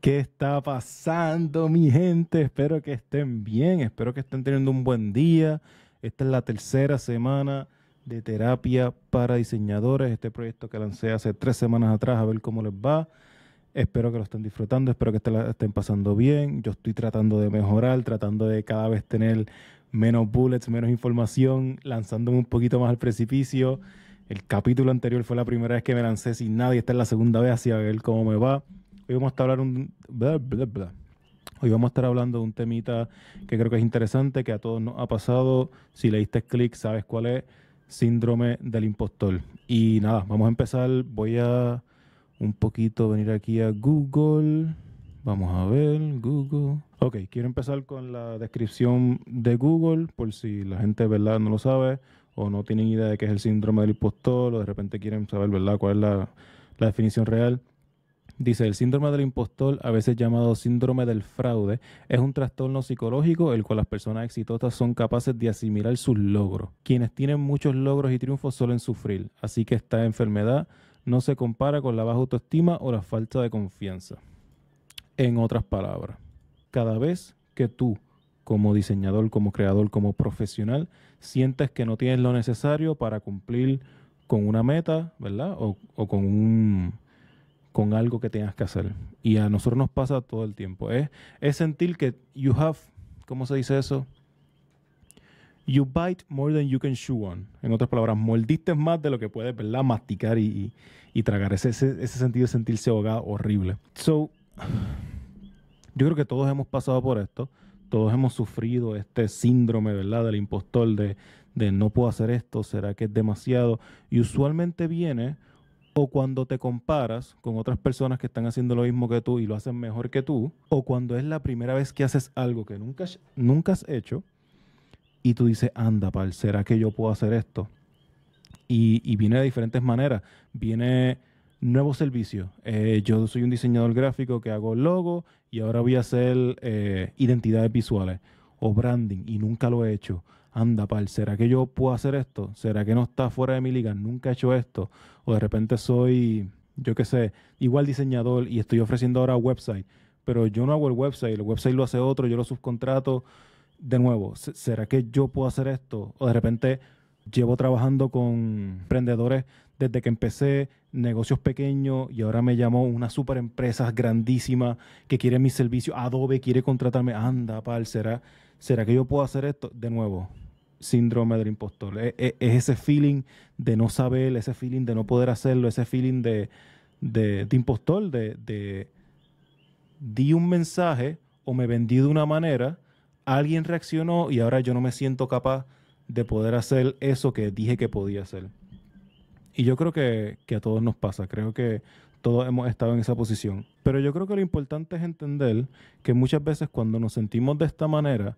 ¿Qué está pasando, mi gente? Espero que estén bien, espero que estén teniendo un buen día. Esta es la tercera semana de terapia para diseñadores, este proyecto que lancé hace tres semanas atrás, a ver cómo les va. Espero que lo estén disfrutando, espero que estén pasando bien. Yo estoy tratando de mejorar, tratando de cada vez tener menos bullets, menos información, lanzándome un poquito más al precipicio. El capítulo anterior fue la primera vez que me lancé sin nadie, esta es la segunda vez, así a ver cómo me va. Hoy vamos a estar hablando un, Hoy vamos a estar hablando de un temita que creo que es interesante, que a todos nos ha pasado. Si leíste clic, sabes cuál es. Síndrome del impostor. Y nada, vamos a empezar. Voy a un poquito venir aquí a Google. Vamos a ver, Google. Ok, quiero empezar con la descripción de Google, por si la gente verdad no lo sabe o no tienen idea de qué es el síndrome del impostor o de repente quieren saber verdad cuál es la, la definición real. Dice, el síndrome del impostor, a veces llamado síndrome del fraude, es un trastorno psicológico el cual las personas exitosas son capaces de asimilar sus logros. Quienes tienen muchos logros y triunfos suelen sufrir, así que esta enfermedad no se compara con la baja autoestima o la falta de confianza. En otras palabras, cada vez que tú, como diseñador, como creador, como profesional, sientes que no tienes lo necesario para cumplir con una meta, ¿verdad? o, o con un con algo que tengas que hacer. Y a nosotros nos pasa todo el tiempo. Es, sentir que you have, ¿cómo se dice eso? You bite more than you can chew on. En otras palabras, mordiste más de lo que puedes, ¿verdad? Masticar y, y, tragar. Ese, ese, sentido de sentirse ahogado, horrible. So, yo creo que todos hemos pasado por esto. Todos hemos sufrido este síndrome, ¿verdad? Del impostor, de, de no puedo hacer esto, será que es demasiado. Y usualmente viene o cuando te comparas con otras personas que están haciendo lo mismo que tú y lo hacen mejor que tú, o cuando es la primera vez que haces algo que nunca, nunca has hecho y tú dices, anda, pal, ¿será que yo puedo hacer esto? Y, viene de diferentes maneras. Viene nuevo servicio. Eh, yo soy un diseñador gráfico que hago logo y ahora voy a hacer eh, identidades visuales o branding y nunca lo he hecho anda, pal, ¿será que yo puedo hacer esto? ¿Será que no está fuera de mi liga? Nunca he hecho esto. O de repente soy, yo qué sé, igual diseñador y estoy ofreciendo ahora website, pero yo no hago el website, el website lo hace otro, yo lo subcontrato. De nuevo, ¿será que yo puedo hacer esto? O de repente llevo trabajando con emprendedores desde que empecé, negocios pequeños, y ahora me llamó una super empresa grandísima que quiere mi servicio. Adobe quiere contratarme. Anda, pal, será ¿será que yo puedo hacer esto? De nuevo, síndrome del impostor. E, e, es, ese feeling de no saber, ese feeling de no poder hacerlo, ese feeling de, impostor, de, di un mensaje o me vendí de una manera, alguien reaccionó y ahora yo no me siento capaz de poder hacer eso que dije que podía hacer. Y yo creo que a todos nos pasa. Creo que todos hemos estado en esa posición. Pero yo creo que lo importante es entender que muchas veces cuando nos sentimos de esta manera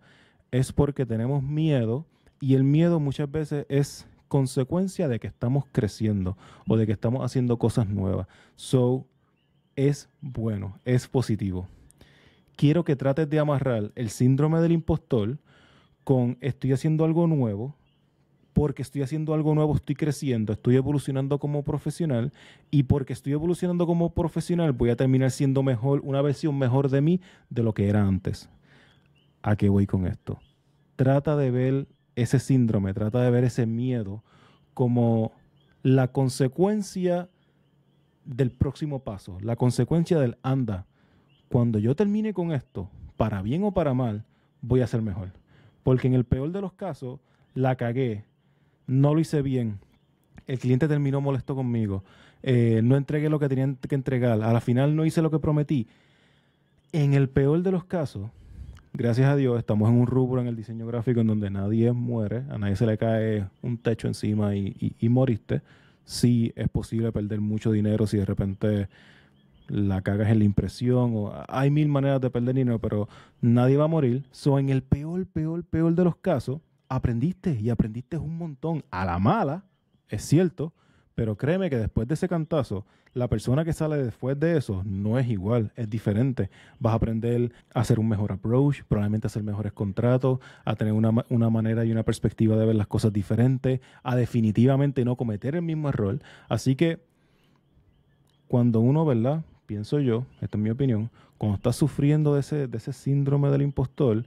es porque tenemos miedo y el miedo muchas veces es consecuencia de que estamos creciendo o de que estamos haciendo cosas nuevas. So, es bueno, es positivo. Quiero que trates de amarrar el síndrome del impostor con estoy haciendo algo nuevo, porque estoy haciendo algo nuevo, estoy creciendo, estoy evolucionando como profesional y porque estoy evolucionando como profesional voy a terminar siendo mejor, una versión mejor de mí de lo que era antes. ¿A qué voy con esto? Trata de ver ese síndrome, trata de ver ese miedo como la consecuencia del próximo paso, la consecuencia del anda. Cuando yo termine con esto, para bien o para mal, voy a ser mejor. Porque en el peor de los casos, la cagué, no lo hice bien, el cliente terminó molesto conmigo, eh, no entregué lo que tenía que entregar, a la final no hice lo que prometí. En el peor de los casos, gracias a Dios, estamos en un rubro en el diseño gráfico en donde nadie muere, a nadie se le cae un techo encima y, moriste. Sí es posible perder mucho dinero si de repente la cagas en la impresión. O hay mil maneras de perder dinero, pero nadie va a morir. So, en el peor, peor, peor de los casos, aprendiste y aprendiste un montón a la mala, es cierto, pero créeme que después de ese cantazo, la persona que sale después de eso no es igual, es diferente. Vas a aprender a hacer un mejor approach, probablemente a hacer mejores contratos, a tener una, manera y una perspectiva de ver las cosas diferentes, a definitivamente no cometer el mismo error. Así que cuando uno, ¿verdad? Pienso yo, esta es mi opinión, cuando estás sufriendo de ese, de ese síndrome del impostor,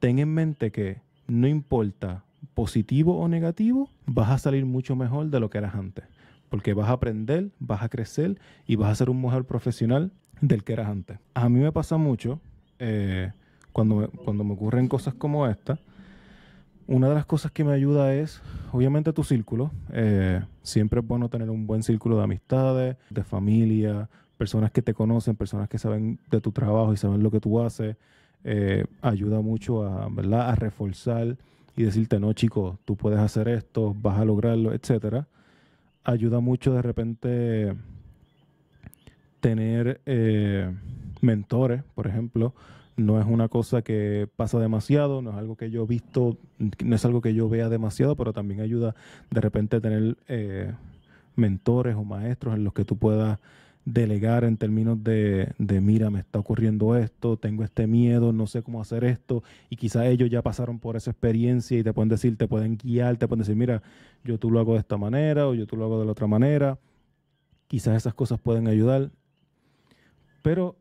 ten en mente que no importa positivo o negativo, vas a salir mucho mejor de lo que eras antes. Porque vas a aprender, vas a crecer y vas a ser un mejor profesional del que eras antes. A mí me pasa mucho eh, cuando, me, cuando me ocurren cosas como esta. Una de las cosas que me ayuda es, obviamente, tu círculo. Eh, siempre es bueno tener un buen círculo de amistades, de familia, personas que te conocen, personas que saben de tu trabajo y saben lo que tú haces. Eh, ayuda mucho a, ¿verdad? a reforzar y decirte, no, chico, tú puedes hacer esto, vas a lograrlo, etcétera. Ayuda mucho de repente tener eh, mentores, por ejemplo. No es una cosa que pasa demasiado, no es algo que yo he visto, no es algo que yo vea demasiado, pero también ayuda de repente tener eh, mentores o maestros en los que tú puedas delegar en términos de, mira, me está ocurriendo esto, tengo este miedo, no sé cómo hacer esto, y quizás ellos ya pasaron por esa experiencia y te pueden decir, te pueden guiar, te pueden decir, mira, yo tú lo hago de esta manera o yo tú lo hago de la otra manera, quizás esas cosas pueden ayudar, pero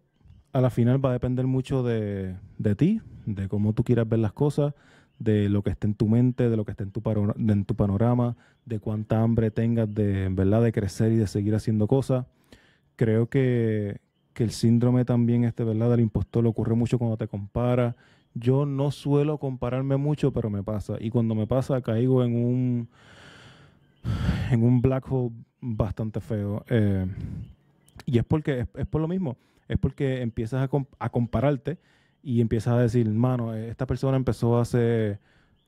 a la final va a depender mucho de, de ti, de cómo tú quieras ver las cosas, de lo que esté en tu mente, de lo que esté en tu, en tu panorama, de cuánta hambre tengas de, verdad, de crecer y de seguir haciendo cosas creo que, el síndrome también este, ¿verdad? Del impostor ocurre mucho cuando te compara. Yo no suelo compararme mucho, pero me pasa. Y cuando me pasa, caigo en un, en un black hole bastante feo. Eh, y es porque es, por lo mismo. Es porque empiezas a, a compararte y empiezas a decir, mano, esta persona empezó hace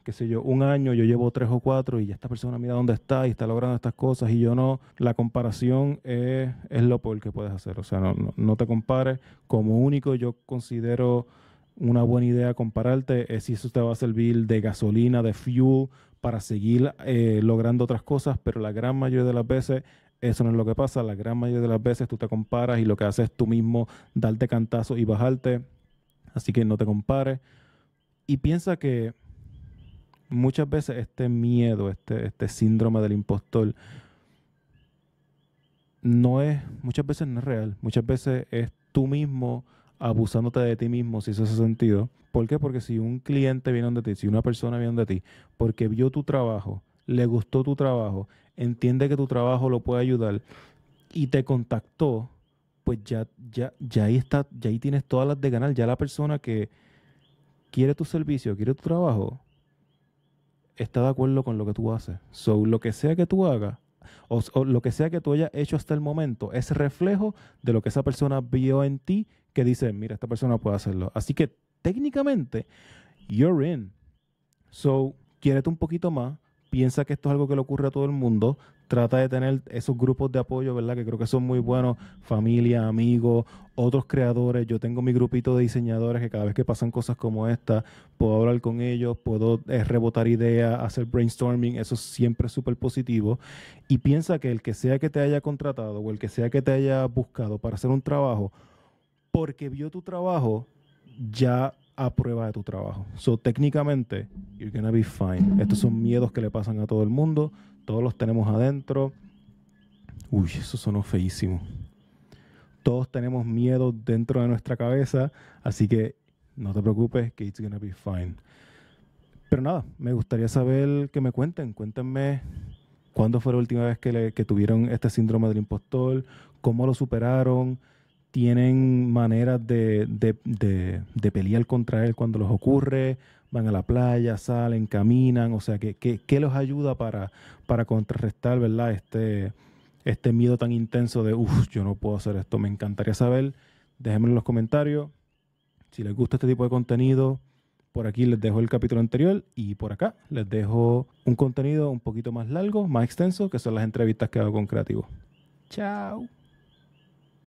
qué sé yo, un año, yo llevo tres o cuatro y esta persona mira dónde está y está logrando estas cosas y yo no, la comparación es, es lo peor que puedes hacer. O sea, no, no, te compares. Como único yo considero una buena idea compararte es si eso te va a servir de gasolina, de fuel, para seguir eh, logrando otras cosas, pero la gran mayoría de las veces eso no es lo que pasa. La gran mayoría de las veces tú te comparas y lo que haces tú mismo darte cantazo y bajarte. Así que no te compares. Y piensa que muchas veces este miedo, este, este síndrome del impostor, no es, muchas veces no es real, muchas veces es tú mismo abusándote de ti mismo, si eso hace sentido. ¿Por qué? Porque si un cliente viene de ti, si una persona viene de ti, porque vio tu trabajo, le gustó tu trabajo, entiende que tu trabajo lo puede ayudar y te contactó, pues ya, ya, ya ahí está, ya ahí tienes todas las de ganar. Ya la persona que quiere tu servicio, quiere tu trabajo, está de acuerdo con lo que tú haces. So, lo que sea que tú hagas, o, lo que sea que tú hayas hecho hasta el momento, es reflejo de lo que esa persona vio en ti que dice, mira, esta persona puede hacerlo. Así que técnicamente, you're in. So, quiérete un poquito más, piensa que esto es algo que le ocurre a todo el mundo, trata de tener esos grupos de apoyo, ¿verdad? Que creo que son muy buenos, familia, amigos, otros creadores. Yo tengo mi grupito de diseñadores que cada vez que pasan cosas como esta, puedo hablar con ellos, puedo eh, rebotar ideas, hacer brainstorming, eso siempre es súper positivo. Y piensa que el que sea que te haya contratado o el que sea que te haya buscado para hacer un trabajo, porque vio tu trabajo, ya a prueba de tu trabajo. So, técnicamente, you're gonna be fine. Estos son miedos que le pasan a todo el mundo. Todos los tenemos adentro. Uy, eso sonó feísimo. Todos tenemos miedo dentro de nuestra cabeza. Así que no te preocupes, que it's gonna be fine. Pero nada, me gustaría saber que me cuenten. Cuéntenme cuándo fue la última vez que, que tuvieron este síndrome del impostor, cómo lo superaron tienen maneras de, pelear contra él cuando los ocurre, van a la playa, salen, caminan, o sea, que los ayuda para, para contrarrestar, este, este miedo tan intenso de, uff, yo no puedo hacer esto, me encantaría saber, déjenme en los comentarios, si les gusta este tipo de contenido, por aquí les dejo el capítulo anterior y por acá les dejo un contenido un poquito más largo, más extenso, que son las entrevistas que hago con creativo. Chao.